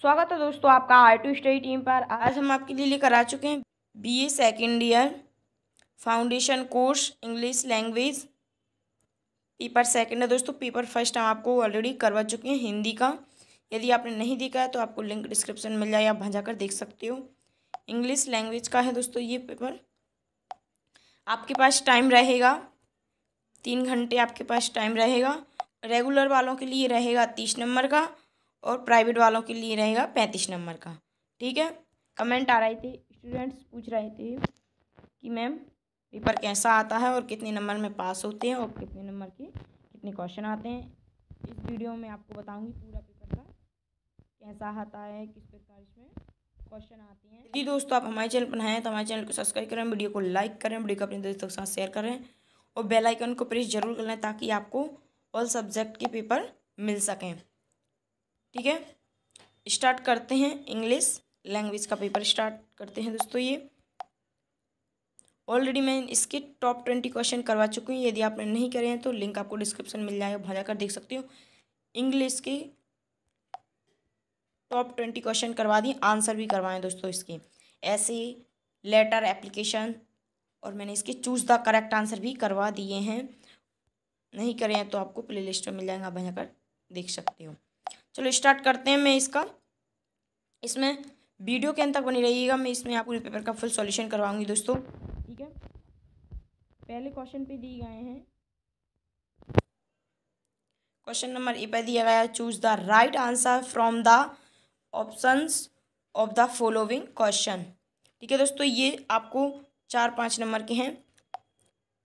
स्वागत है दोस्तों आपका आर टू स्टडी टीम पर आज हम आपके लिए लेकर आ चुके हैं B A second year foundation course English language paper second है दोस्तों पेपर फर्स्ट हम आपको ऑलरेडी करवा चुके हैं हिंदी का यदि आपने नहीं देखा है तो आपको लिंक डिस्क्रिप्शन मिल जाए आप भजा कर देख सकते हो इंग्लिश लैंग्वेज का है दोस्तों ये पेपर आपके पास टाइम रहेगा तीन घंटे आपके पास टाइम रहेगा रेगुलर वालों के लिए रहेगा तीस नंबर का और प्राइवेट वालों के लिए रहेगा पैंतीस नंबर का ठीक है कमेंट आ रही थी स्टूडेंट्स पूछ रहे थे कि मैम पेपर कैसा आता है और कितने नंबर में पास होते हैं और कितने नंबर के कितने क्वेश्चन आते हैं इस वीडियो में आपको बताऊंगी पूरा पेपर का कैसा आता है किस प्रकार इसमें क्वेश्चन आते हैं जी दोस्तों आप हमारे चैनल पर हैं तो हमारे चैनल को सब्सक्राइब करें वीडियो को लाइक करें वीडियो को अपने दोस्तों के साथ शेयर करें और बेलाइकन को प्रेस जरूर कर लें ताकि आपको ऑल सब्जेक्ट के पेपर मिल सकें ठीक है स्टार्ट करते हैं इंग्लिश लैंग्वेज का पेपर स्टार्ट करते हैं दोस्तों ये ऑलरेडी मैं इसके टॉप ट्वेंटी क्वेश्चन करवा चुकी हूँ यदि आपने नहीं करे हैं तो लिंक आपको डिस्क्रिप्शन मिल जाएगा वहाँ जाकर देख सकती हूँ इंग्लिश के टॉप ट्वेंटी क्वेश्चन करवा दिए आंसर भी करवाएं दोस्तों इसके ऐसे लेटर एप्लीकेशन और मैंने इसके चूज द करेक्ट आंसर भी करवा दिए हैं नहीं करें तो आपको प्ले लिस्ट में मिल जाएगा आप यहाँ देख सकते हो चलो स्टार्ट करते हैं मैं इसका इसमें वीडियो के अंत तक बनी रहिएगा मैं इसमें आपको पेपर का फुल सॉल्यूशन करवाऊंगी दोस्तों ठीक है पहले क्वेश्चन पे दिए गए हैं क्वेश्चन नंबर ए पर दिया गया choose the right answer from the options of the following question ठीक है दोस्तों ये आपको चार पाँच नंबर के हैं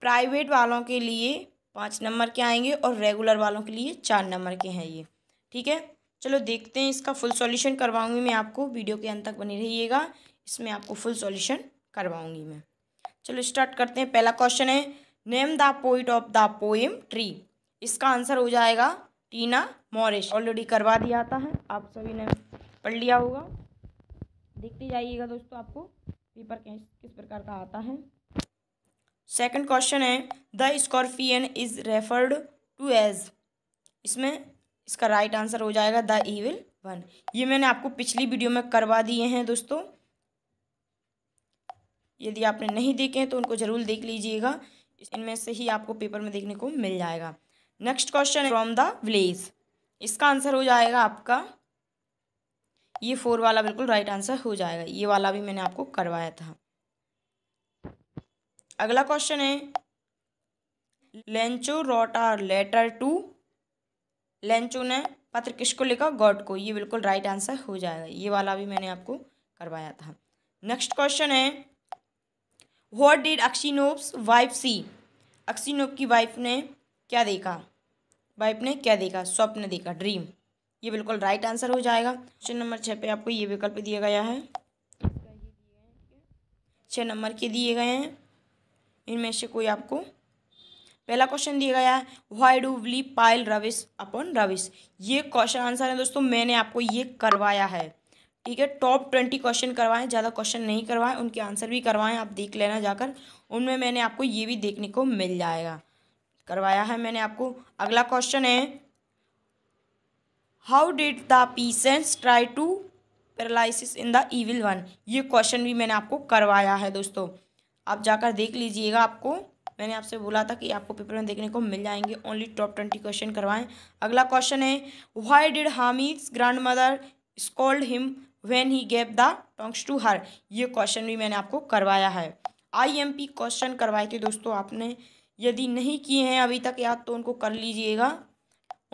प्राइवेट वालों के लिए पाँच नंबर के आएंगे और रेगुलर वालों के लिए चार नंबर के हैं ये ठीक है चलो देखते हैं इसका फुल सॉल्यूशन करवाऊंगी मैं आपको वीडियो के अंत तक बनी रहिएगा इसमें आपको फुल सॉल्यूशन करवाऊंगी मैं चलो स्टार्ट करते हैं पहला क्वेश्चन है name the poet of the poem tree इसका आंसर हो जाएगा टीना मॉरिश ऑलरेडी करवा दिया आता है आप सभी ने पढ़ लिया होगा देखते जाइएगा दोस्तों आपको पेपर किस प्रकार का आता है सेकंड क्वेश्चन है the scorpion is referred to as इसमें इसका राइट आंसर हो जाएगा द ईविल वन ये मैंने आपको पिछली वीडियो में करवा दिए हैं दोस्तों यदि आपने नहीं देखे हैं तो उनको ज़रूर देख लीजिएगा इनमें से ही आपको पेपर में देखने को मिल जाएगा next question from the village इसका आंसर हो जाएगा आपका ये फोर वाला बिल्कुल राइट आंसर हो जाएगा ये वाला भी मैंने आपको करवाया था अगला क्वेश्चन है लेंचो रोटा आर लेटर टू लेंचो ने पत्र किसको लिखा गॉड को ये बिल्कुल राइट आंसर हो जाएगा ये वाला भी मैंने आपको करवाया था नेक्स्ट क्वेश्चन है what did Aksionov's wife see Aksionov की वाइफ ने क्या देखा वाइफ ने क्या देखा स्वप्न देखा ड्रीम ये बिल्कुल राइट आंसर हो जाएगा क्वेश्चन नंबर छः पे आपको ये विकल्प दिया गया है छः नंबर के दिए गए हैं इनमें से कोई आपको पहला क्वेश्चन दिया गया है why do we pile rubbish upon rubbish ये क्वेश्चन आंसर है दोस्तों मैंने आपको ये करवाया है ठीक है टॉप ट्वेंटी क्वेश्चन करवाएं ज़्यादा क्वेश्चन नहीं करवाएं उनके आंसर भी करवाएं आप देख लेना जाकर उनमें मैंने आपको ये भी देखने को मिल जाएगा करवाया है मैंने आपको अगला क्वेश्चन है how did the peasants try to paralysis in the evil one ये क्वेश्चन भी मैंने आपको करवाया है दोस्तों आप जाकर देख लीजिएगा आपको मैंने आपसे बोला था कि आपको पेपर में देखने को मिल जाएंगे ओनली टॉप ट्वेंटी क्वेश्चन करवाएं अगला क्वेश्चन है why did Hamid's grandmother scold him when he gave the tongs to her ये क्वेश्चन भी मैंने आपको करवाया है आईएमपी क्वेश्चन करवाए थे दोस्तों आपने यदि नहीं किए हैं अभी तक याद तो उनको कर लीजिएगा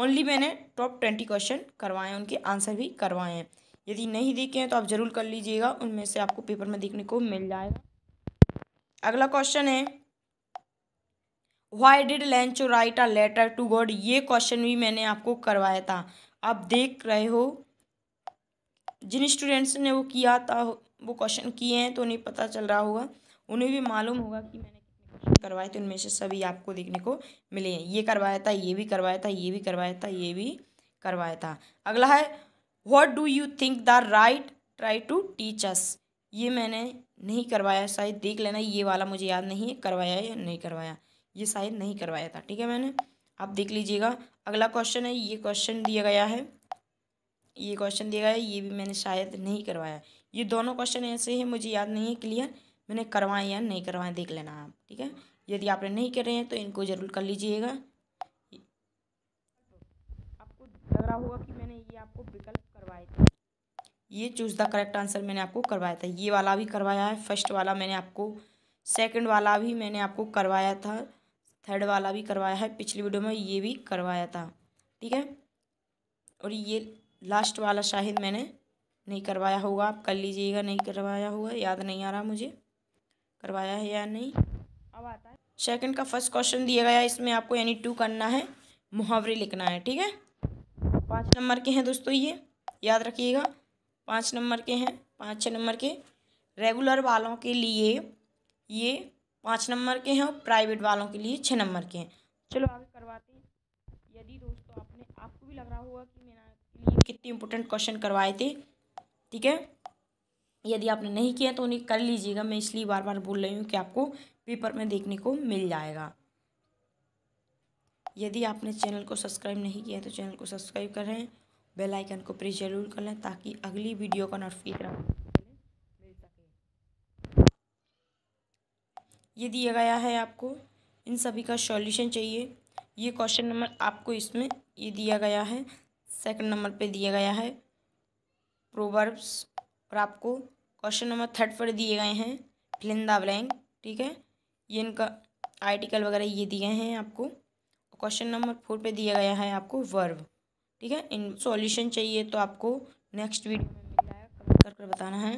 ओनली मैंने टॉप ट्वेंटी क्वेश्चन करवाए उनके आंसर भी करवाए हैं यदि नहीं देखे हैं तो आप ज़रूर कर लीजिएगा उनमें से आपको पेपर में देखने को मिल जाएगा अगला क्वेश्चन है why did Lencho write a letter to God ये क्वेश्चन भी मैंने आपको करवाया था आप देख रहे हो जिन स्टूडेंट्स ने वो किया था वो क्वेश्चन किए हैं तो उन्हें पता चल रहा होगा उन्हें भी मालूम होगा कि मैंने कितने क्वेश्चन करवाए थे उनमें से सभी आपको देखने को मिले हैं ये करवाया था ये भी करवाया था ये भी करवाया था ये भी करवाया था अगला है what do you think the right try to teach us ये मैंने नहीं करवाया शायद देख लेना ये वाला मुझे याद नहीं है करवाया या नहीं करवाया ये साइन नहीं करवाया था ठीक है मैंने आप देख लीजिएगा अगला क्वेश्चन है ये क्वेश्चन दिया गया है ये क्वेश्चन दिया गया है ये भी मैंने शायद नहीं करवाया ये दोनों क्वेश्चन ऐसे हैं मुझे याद नहीं है क्लियर मैंने करवाए या नहीं करवाए देख लेना आप ठीक है यदि आपने नहीं कर रहे हैं तो इनको ज़रूर कर लीजिएगा आपको लग रहा होगा कि मैंने ये आपको विकल्प करवाए थे ये चूज द करेक्ट आंसर मैंने आपको करवाया था ये वाला भी करवाया है फर्स्ट वाला मैंने आपको सेकंड वाला भी मैंने आपको करवाया था थर्ड वाला भी करवाया है पिछली वीडियो में ये भी करवाया था ठीक है और ये लास्ट वाला शायद मैंने नहीं करवाया होगा आप कर लीजिएगा नहीं करवाया होगा याद नहीं आ रहा मुझे करवाया है या नहीं अब आता है सेकंड का फर्स्ट क्वेश्चन दिया गया है इसमें आपको यानी टू करना है मुहावरे लिखना है ठीक है पाँच नंबर के हैं दोस्तों ये याद रखिएगा पाँच नंबर के हैं पाँच छः नंबर के रेगुलर वालों के लिए ये पाँच नंबर के हैं और प्राइवेट वालों के लिए छः नंबर के हैं चलो आगे करवाते हैं यदि दोस्तों आपने आपको भी लग रहा होगा कि आपके लिए कितने इंपॉर्टेंट क्वेश्चन करवाए थे ठीक है यदि आपने नहीं किया तो उन्हें कर लीजिएगा मैं इसलिए बार बार बोल रही हूँ कि आपको पेपर में देखने को मिल जाएगा यदि आपने चैनल को सब्सक्राइब नहीं किया है तो चैनल को सब्सक्राइब करें बेल आइकन को प्रेस जरूर कर लें ताकि अगली वीडियो का नोटिफिकेशन ये दिया गया है आपको इन सभी का सॉल्यूशन चाहिए ये क्वेश्चन नंबर आपको इसमें ये दिया गया है सेकंड नंबर पे दिया गया है प्रोवर्ब्स और आपको क्वेश्चन नंबर थर्ड पर दिए गए हैं फिलिन द ब्लैंक ठीक है ये इनका आर्टिकल वगैरह ये दिए हैं आपको क्वेश्चन नंबर फोर पे दिया गया है आपको वर्ब ठीक है इन सॉल्यूशन चाहिए तो आपको नेक्स्ट वीडियो में मिल जाएगा कमेंट कर बताना है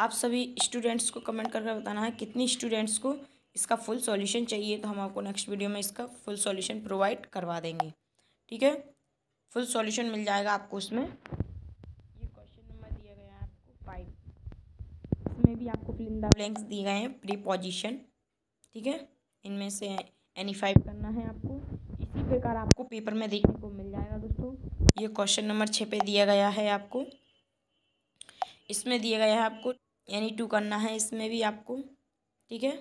आप सभी स्टूडेंट्स को कमेंट करके बताना है कितनी स्टूडेंट्स को इसका फुल सॉल्यूशन चाहिए तो हम आपको नेक्स्ट वीडियो में इसका फुल सॉल्यूशन प्रोवाइड करवा देंगे ठीक है फुल सॉल्यूशन मिल जाएगा आपको उसमें ये क्वेश्चन नंबर दिया गया है आपको फाइव इसमें भी आपको फिलिंदा द ब्लैंक्स दिए गए हैं प्रीपोजिशन ठीक है इनमें से एनी फाइव करना है आपको इसी प्रकार आपको पेपर में देखने को मिल जाएगा दोस्तों ये क्वेश्चन नंबर छः पे दिया गया है आपको इसमें दिया गया है आपको यानी टू करना है इसमें भी आपको ठीक है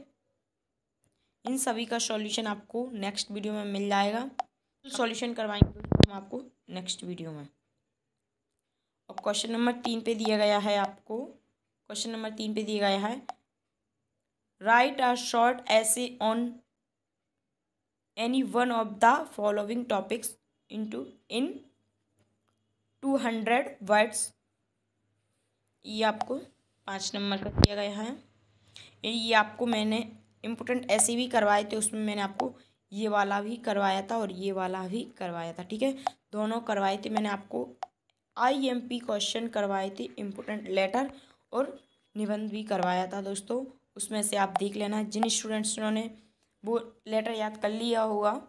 इन सभी का सॉल्यूशन आपको नेक्स्ट वीडियो में मिल जाएगा सॉल्यूशन तो करवाएंगे हम आपको नेक्स्ट वीडियो में और क्वेश्चन नंबर तीन पे दिया गया है आपको क्वेश्चन नंबर तीन पे दिया गया है write a short essay on any one of the following topics into in two hundred words ये आपको पाँच नंबर का दिया गया है ये आपको मैंने इम्पोर्टेंट ऐसे भी करवाए थे उसमें मैंने आपको ये वाला भी करवाया था और ये वाला भी करवाया था ठीक है दोनों करवाए थे मैंने आपको आई एम पी क्वेश्चन करवाए थे इम्पोर्टेंट लेटर और निबंध भी करवाया था दोस्तों उसमें से आप देख लेना जिन स्टूडेंट्स उन्होंने वो लेटर याद कर लिया होगा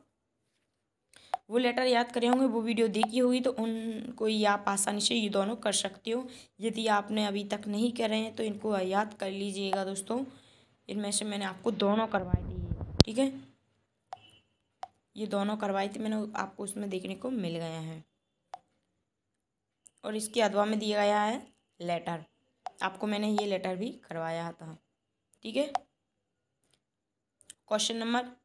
वो लेटर याद करे होंगे वो वीडियो देखी होगी तो उनको ये आप आसानी से ये दोनों कर सकते हो यदि आपने अभी तक नहीं करे हैं तो इनको याद कर लीजिएगा दोस्तों इनमें से मैंने आपको दोनों करवाई दी ठीक है ये दोनों करवाई थे मैंने आपको उसमें देखने को मिल गए हैं और इसके अदवा में दिया गया है लेटर आपको मैंने ये लेटर भी करवाया था ठीक है क्वेश्चन नंबर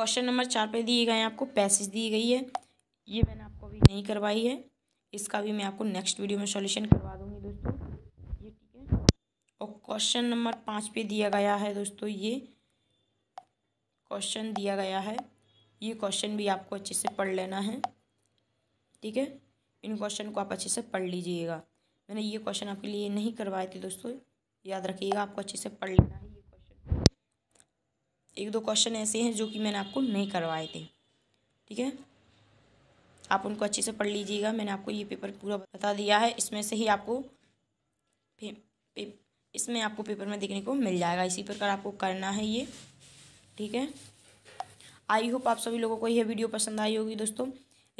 क्वेश्चन नंबर चार पे दिए गए हैं आपको पैसेज दी गई है ये मैंने आपको अभी नहीं करवाई है इसका भी मैं आपको नेक्स्ट वीडियो में सॉल्यूशन करवा दूँगी दोस्तों ये ठीक है और क्वेश्चन नंबर पाँच पे दिया गया है दोस्तों ये क्वेश्चन दिया गया है ये क्वेश्चन भी आपको अच्छे से पढ़ लेना है ठीक है इन क्वेश्चन को आप अच्छे से पढ़ लीजिएगा मैंने ये क्वेश्चन आपके लिए नहीं करवाए थे दोस्तों याद रखिएगा आपको अच्छे से पढ़ लेना है एक दो क्वेश्चन ऐसे हैं जो कि मैंने आपको नहीं करवाए थे ठीक है आप उनको अच्छे से पढ़ लीजिएगा मैंने आपको ये पेपर पूरा बता दिया है इसमें से ही आपको पे, पे, इसमें आपको पेपर में देखने को मिल जाएगा इसी प्रकार आपको करना है ये ठीक है आई होप आप सभी लोगों को यह वीडियो पसंद आई होगी दोस्तों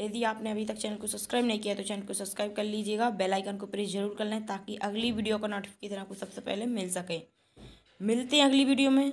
यदि आपने अभी तक चैनल को सब्सक्राइब नहीं किया तो चैनल को सब्सक्राइब कर लीजिएगा बेल आइकन को प्रेस जरूर कर लें ताकि अगली वीडियो का नोटिफिकेशन आपको सबसे पहले मिल सके मिलते हैं अगली वीडियो में